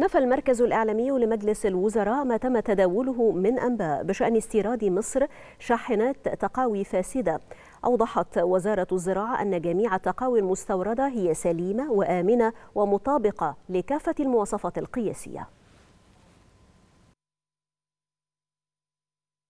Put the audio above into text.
نفى المركز الإعلامي لمجلس الوزراء ما تم تداوله من أنباء بشأن استيراد مصر شاحنات تقاوي فاسدة أوضحت وزارة الزراعة أن جميع التقاوي المستوردة هي سليمة وآمنة ومطابقة لكافة المواصفات القياسية